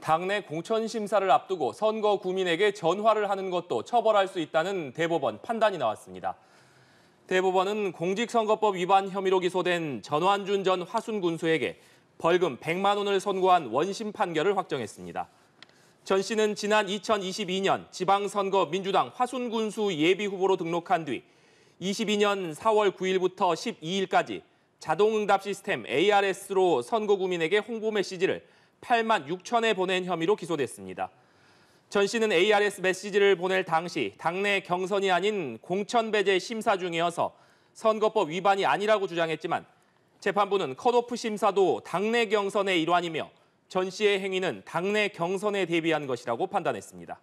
당내 공천 심사를 앞두고 선거 구민에게 전화를 하는 것도 처벌할 수 있다는 대법원 판단이 나왔습니다. 대법원은 공직선거법 위반 혐의로 기소된 전환준 전 화순 군수에게 벌금 100만 원을 선고한 원심 판결을 확정했습니다. 전 씨는 지난 2022년 지방선거 민주당 화순 군수 예비후보로 등록한 뒤 22년 4월 9일부터 12일까지 자동응답 시스템 ARS로 선거 구민에게 홍보 메시지를 8만 6천에 보낸 혐의로 기소됐습니다. 전 씨는 ARS 메시지를 보낼 당시 당내 경선이 아닌 공천 배제 심사 중이어서 선거법 위반이 아니라고 주장했지만 재판부는 컷오프 심사도 당내 경선의 일환이며 전 씨의 행위는 당내 경선에 대비한 것이라고 판단했습니다.